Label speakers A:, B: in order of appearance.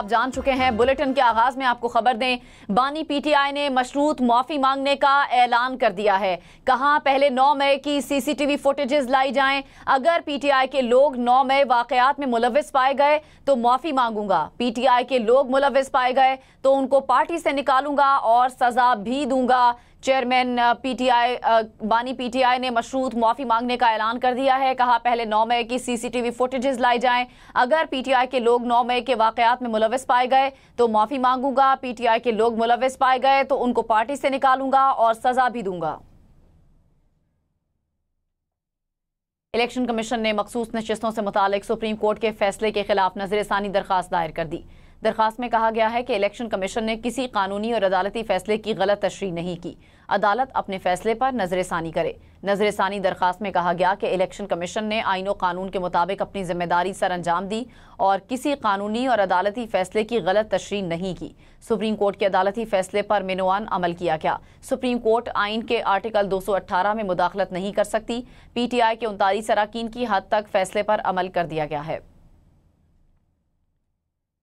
A: आप जान चुके हैं बुलेटिन के आगाज में आपको खबर दें बानी पीटीआई ने मशरूत माफी मांगने का ऐलान कर दिया है कहा पहले 9 मई की सीसीटीवी फुटेजेस लाई जाएं अगर पीटीआई के लोग 9 मई वाकयात में मुलविस पाए गए तो माफी मांगूंगा पीटीआई के लोग मुलविस पाए गए तो उनको पार्टी से निकालूंगा और सजा भी दूंगा चेयरमैन पीटीआई बानी पीटीआई ने मशरूत मुआफी मांगने का ऐलान कर दिया है कहा पहले नौ मई की सीसीटीवी फुटेजेस लाई जाएं अगर पीटीआई के लोग नौ मई के वाकयात में मुलविस पाए गए तो माफी मांगूंगा पीटीआई के लोग मुलविस पाए गए तो उनको पार्टी से निकालूंगा और सजा भी दूंगा इलेक्शन कमीशन ने मखसूस नशस्तों से मुतालिक सुप्रीम कोर्ट के फैसले के खिलाफ नजरसानी दरखास्त दायर कर दी दरखास्त में कहा गया है कि इलेक्शन कमीशन ने किसी कानूनी और अदालती फैसले की गलत तशरी नहीं की अदालत अपने फैसले पर नजर करे नजर षानी दरखास्त में कहा गया कि इलेक्शन कमीशन ने आइन कानून के मुताबिक अपनी जिम्मेदारी सर अंजाम दी और किसी कानूनी और अदालती फैसले की गलत तशरी नहीं की सुप्रीम कोर्ट के अदालती फैसले पर मिनवान अमल किया गया सुप्रीम कोर्ट आइन के आर्टिकल 218 में मुदाखलत नहीं कर सकती पीटीआई के उनतालीस अरकान की हद तक फैसले पर अमल कर दिया गया है